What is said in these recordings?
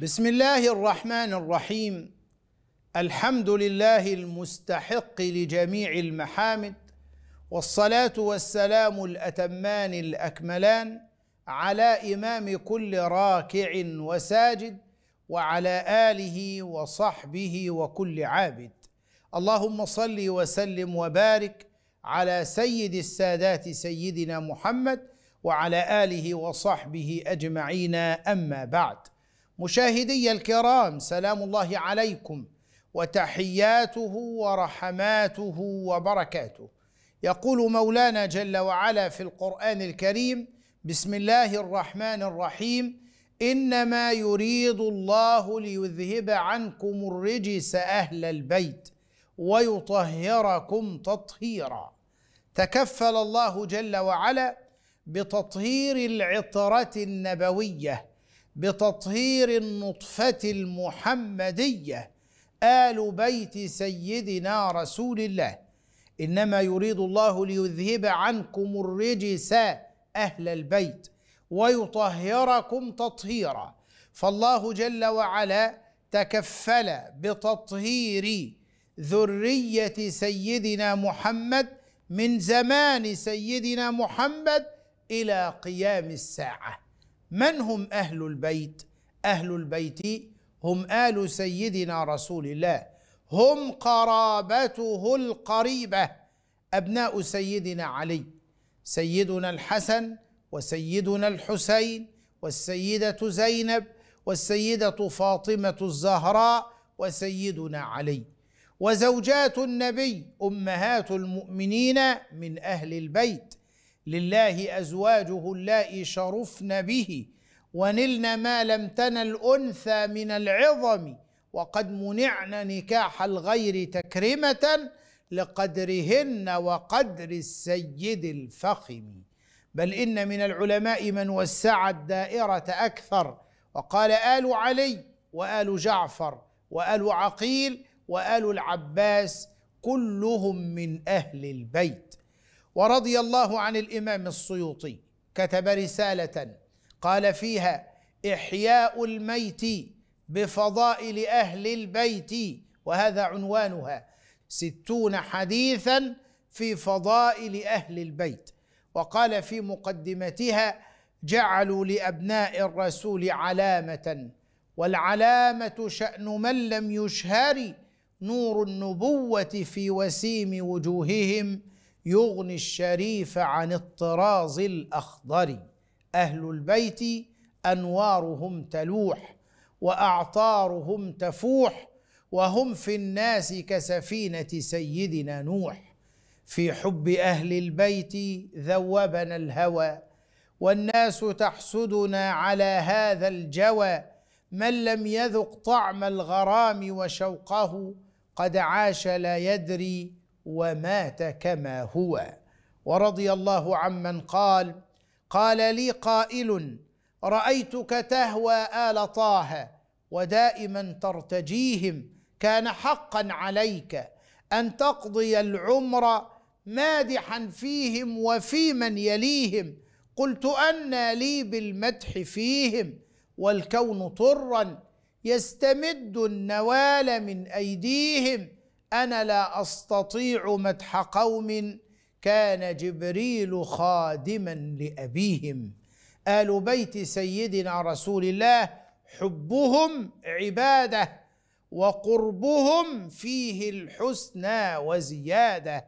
بسم الله الرحمن الرحيم الحمد لله المستحق لجميع المحامد والصلاه والسلام الاتمان الاكملان على امام كل راكع وساجد وعلى اله وصحبه وكل عابد اللهم صل وسلم وبارك على سيد السادات سيدنا محمد وعلى اله وصحبه اجمعين اما بعد مشاهدي الكرام سلام الله عليكم وتحياته ورحماته وبركاته يقول مولانا جل وعلا في القرآن الكريم بسم الله الرحمن الرحيم إنما يريد الله ليذهب عنكم الرجس أهل البيت ويطهركم تطهيرا تكفل الله جل وعلا بتطهير العطرة النبوية بتطهير النطفه المحمديه ال بيت سيدنا رسول الله انما يريد الله ليذهب عنكم الرجس اهل البيت ويطهركم تطهيرا فالله جل وعلا تكفل بتطهير ذريه سيدنا محمد من زمان سيدنا محمد الى قيام الساعه من هم اهل البيت اهل البيت هم ال سيدنا رسول الله هم قرابته القريبه ابناء سيدنا علي سيدنا الحسن وسيدنا الحسين والسيده زينب والسيده فاطمه الزهراء وسيدنا علي وزوجات النبي امهات المؤمنين من اهل البيت لله ازواجه اللائي شرفن به ونلن ما لم تنل انثى من العظم وقد منعن نكاح الغير تكرمه لقدرهن وقدر السيد الفخم بل ان من العلماء من وسع الدائره اكثر وقال ال علي وال جعفر وال عقيل وال العباس كلهم من اهل البيت ورضي الله عن الامام السيوطي كتب رساله قال فيها احياء الميت بفضائل اهل البيت وهذا عنوانها ستون حديثا في فضائل اهل البيت وقال في مقدمتها جعلوا لابناء الرسول علامه والعلامه شان من لم يشهر نور النبوه في وسيم وجوههم يغني الشريف عن الطراز الاخضر اهل البيت انوارهم تلوح واعطارهم تفوح وهم في الناس كسفينه سيدنا نوح في حب اهل البيت ذوبنا الهوى والناس تحسدنا على هذا الجوى من لم يذق طعم الغرام وشوقه قد عاش لا يدري ومات كما هو ورضي الله عمن قال قال لي قائل رايتك تهوى ال طه ودائما ترتجيهم كان حقا عليك ان تقضي العمر مادحا فيهم وفي من يليهم قلت انى لي بالمدح فيهم والكون طرا يستمد النوال من ايديهم انا لا استطيع مدح قوم كان جبريل خادما لابيهم ال بيت سيدنا رسول الله حبهم عباده وقربهم فيه الحسنى وزياده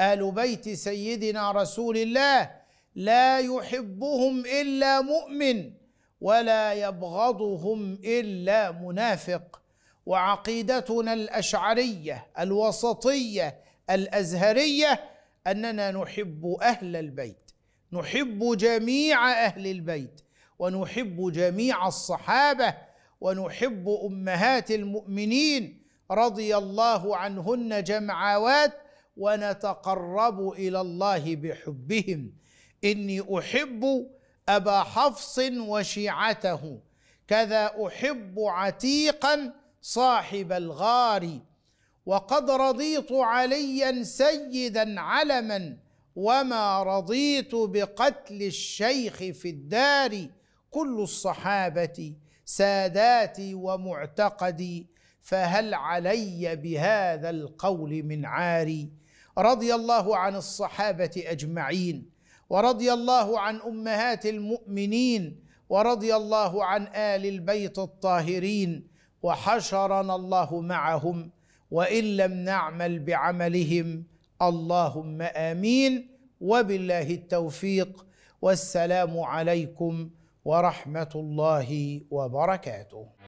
ال بيت سيدنا رسول الله لا يحبهم الا مؤمن ولا يبغضهم الا منافق وعقيدتنا الاشعريه الوسطيه الازهريه اننا نحب اهل البيت نحب جميع اهل البيت ونحب جميع الصحابه ونحب امهات المؤمنين رضي الله عنهن جمعوات ونتقرب الى الله بحبهم اني احب ابا حفص وشيعته كذا احب عتيقا صاحب الغار وقد رضيت عليا سيدا علما وما رضيت بقتل الشيخ في الدار كل الصحابه ساداتي ومعتقدي فهل علي بهذا القول من عاري رضي الله عن الصحابه اجمعين ورضي الله عن امهات المؤمنين ورضي الله عن ال البيت الطاهرين وحشرنا الله معهم وان لم نعمل بعملهم اللهم امين وبالله التوفيق والسلام عليكم ورحمه الله وبركاته